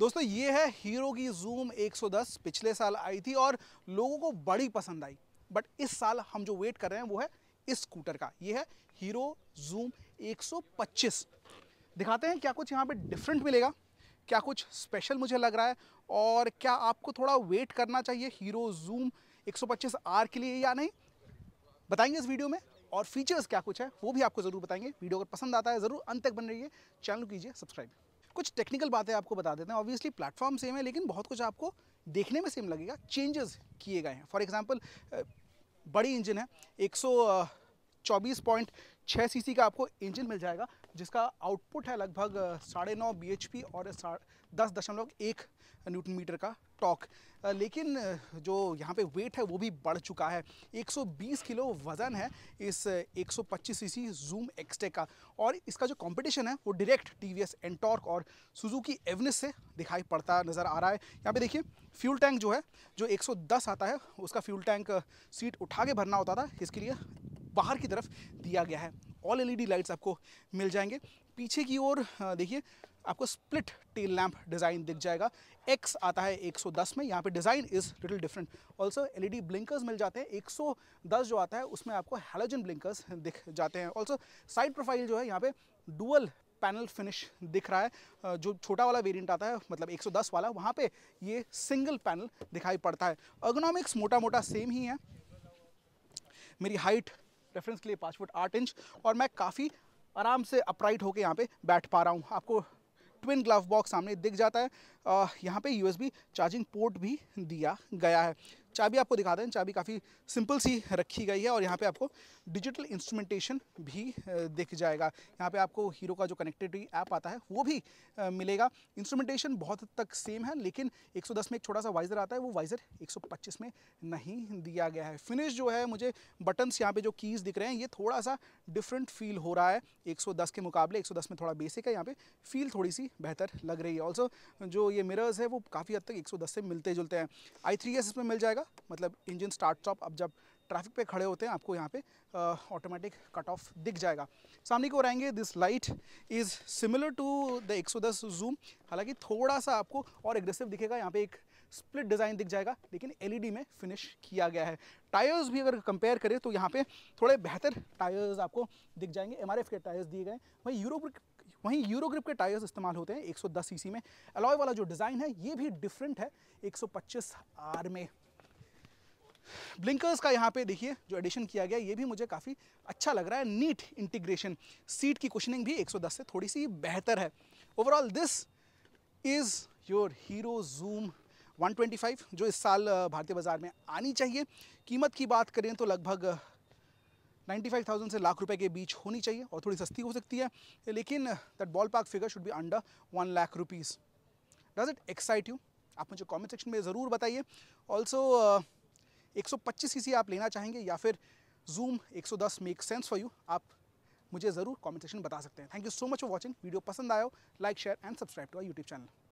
दोस्तों ये है हीरो की जूम 110 पिछले साल आई थी और लोगों को बड़ी पसंद आई बट इस साल हम जो वेट कर रहे हैं वो है इस स्कूटर का ये है हीरो जूम 125 दिखाते हैं क्या कुछ यहाँ पे डिफरेंट मिलेगा क्या कुछ स्पेशल मुझे लग रहा है और क्या आपको थोड़ा वेट करना चाहिए हीरो जूम 125 आर के लिए या नहीं बताएंगे इस वीडियो में और फीचर्स क्या कुछ है वो भी आपको ज़रूर बताएंगे वीडियो अगर पसंद आता है ज़रूर अंत तक बन है चैनल कीजिए सब्सक्राइब कुछ टेक्निकल बातें आपको बता देते हैं ऑब्वियसली प्लेटफॉर्म सेम है लेकिन बहुत कुछ आपको देखने में सेम लगेगा चेंजेस किए गए हैं फॉर एग्जाम्पल बड़ी इंजन है एक सौ चौबीस पॉइंट छः सी का आपको इंजन मिल जाएगा जिसका आउटपुट है लगभग साढ़े नौ बी एच पी और दस दशमलव एक न्यूटन मीटर का टॉक लेकिन जो यहाँ पे वेट है वो भी बढ़ चुका है 120 किलो वज़न है इस 125 सीसी जूम एक्सटे का और इसका जो कंपटीशन है वो direct T V S Ntorq और सुजुकी एवनेस से दिखाई पड़ता नज़र आ रहा है यहाँ पे देखिए फ्यूल टैंक जो है जो 110 आता है उसका फ्यूल टैंक सीट उठा के भरना होता था इसके लिए बाहर की तरफ दिया गया है ऑल एलईडी लाइट्स आपको मिल जाएंगे पीछे की ओर देखिए आपको स्प्लिट टेल लैम्प डिज़ाइन दिख जाएगा एक्स आता है 110 में यहाँ पे design is little different also LED blinkers मिल जाते हैं 110 जो आता है उसमें आपको हेलोजन ब्लिंकर्स दिख जाते हैं ऑल्सो साइड प्रोफाइल जो है यहाँ पे डुअल पैनल फिनिश दिख रहा है जो छोटा वाला वेरिएंट आता है मतलब 110 वाला वहाँ पे ये सिंगल पैनल दिखाई पड़ता है अर्गोनॉमिक्स मोटा मोटा सेम ही है मेरी हाइट रेफरेंस के लिए पाँच फुट आठ इंच और मैं काफ़ी आराम से अपराइट होकर यहाँ पे बैठ पा रहा हूँ आपको ट्विन ग्लव बॉक्स सामने दिख जाता है यहाँ पे यूएसबी चार्जिंग पोर्ट भी दिया गया है चाबी आपको दिखा दें चाबी काफ़ी सिंपल सी रखी गई है और यहाँ पे आपको डिजिटल इंस्ट्रूमेंटेशन भी दिख जाएगा यहाँ पे आपको हीरो का जो कनेक्टिविटी ऐप आता है वो भी मिलेगा इंस्ट्रूमेंटेशन बहुत तक सेम है लेकिन 110 में एक छोटा सा वाइज़र आता है वो वाइज़र 125 में नहीं दिया गया है फिनिश जो है मुझे बटन्स यहाँ पर जो कीज़ दिख रहे हैं ये थोड़ा सा डिफरेंट फील हो रहा है एक के मुकाबले एक में थोड़ा बेसिक है यहाँ पर फील थोड़ी सी बेहतर लग रही है ऑल्सो जो ये मिररर्स है वो काफ़ी हद तक एक से मिलते जुलते हैं आई थ्री एस इसमें मिल जाएगा का मतलब इंजन स्टार्ट स्टॉप अब जब ट्रैफिक पे खड़े होते हैं आपको यहाँ पे ऑटोमेटिक कट ऑफ दिख जाएगा सामने की ओर आएंगे this light is similar to the 110 Xoom हालांकि थोड़ा सा आपको और एग्रेसिव दिखेगा यहाँ पे एक स्प्लिट डिज़ाइन दिख जाएगा लेकिन एलईडी में फिनिश किया गया है टायर्स भी अगर कंपेयर करें तो यहाँ पे थोड़े बेहतर टायर्स आपको दिख जाएंगे एम के टायर्स दिए गए वहीं यूरोप वहीं यूरो ग्रिप के टायर्स इस्तेमाल होते हैं 110 सीसी में अलॉय वाला जो डिज़ाइन है ये भी डिफरेंट है 125 आर में ब्लिंकर्स का यहाँ पे देखिए जो एडिशन किया गया ये भी मुझे काफ़ी अच्छा लग रहा है नीट इंटीग्रेशन सीट की क्वेश्चनिंग भी 110 से थोड़ी सी बेहतर है overall this is your Hero Xoom 125 जो इस साल भारतीय बाज़ार में आनी चाहिए कीमत की बात करें तो लगभग 95,000 से लाख रुपए के बीच होनी चाहिए और थोड़ी सस्ती हो सकती है लेकिन that ballpark figure should be under one lakh rupees does it excite you आप मुझे कमेंट सेक्शन में ज़रूर बताइए ऑल्सो 125 सीसी आप लेना चाहेंगे या फिर Xoom 110 make sense for you आप मुझे ज़रूर कॉमेंट सेक्शन बता सकते हैं thank you so much for watching video पसंद आयो like share and subscribe to our YouTube channel